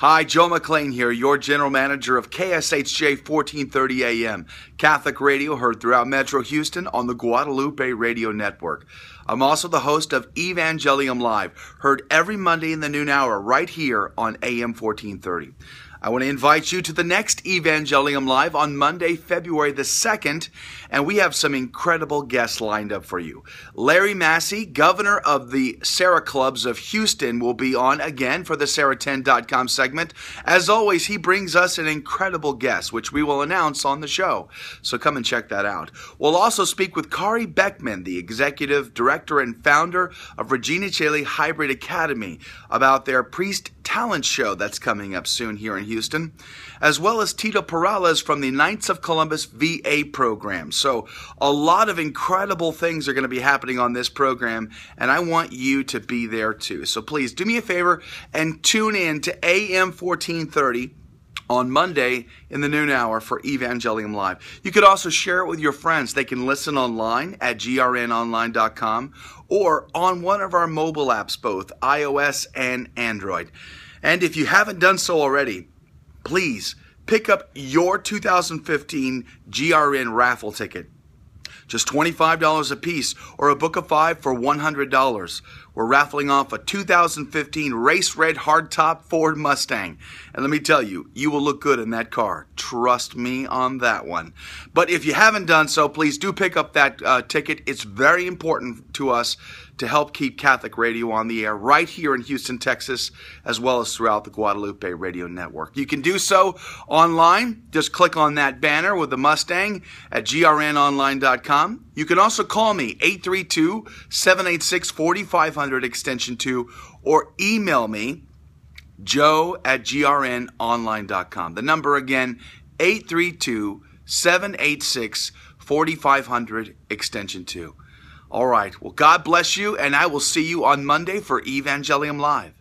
Hi, Joe McLean here, your general manager of KSHJ 1430 AM, Catholic radio heard throughout Metro Houston on the Guadalupe Radio Network. I'm also the host of Evangelium Live, heard every Monday in the noon hour right here on AM 1430. I want to invite you to the next Evangelium Live on Monday, February the 2nd, and we have some incredible guests lined up for you. Larry Massey, governor of the Sarah Clubs of Houston, will be on again for the Sarah10.com segment. As always, he brings us an incredible guest, which we will announce on the show. So come and check that out. We'll also speak with Kari Beckman, the executive director and founder of Regina Chaley Hybrid Academy, about their priest talent show that's coming up soon here in Houston, as well as Tito Perales from the Knights of Columbus VA program. So, a lot of incredible things are going to be happening on this program, and I want you to be there too. So, please do me a favor and tune in to AM 1430 on Monday in the noon hour for Evangelium Live. You could also share it with your friends. They can listen online at grnonline.com or on one of our mobile apps, both iOS and Android. And if you haven't done so already, please pick up your 2015 GRN raffle ticket. Just $25 a piece or a book of five for $100. We're raffling off a 2015 Race Red Hardtop Ford Mustang. And let me tell you, you will look good in that car. Trust me on that one. But if you haven't done so, please do pick up that uh, ticket. It's very important to us to help keep Catholic radio on the air right here in Houston, Texas, as well as throughout the Guadalupe Radio Network. You can do so online. Just click on that banner with the Mustang at grnonline.com. You can also call me 832 786 4500 extension 2 or email me joe at grnonline.com. The number again, 832 786 4500 extension 2. All right. Well, God bless you, and I will see you on Monday for Evangelium Live.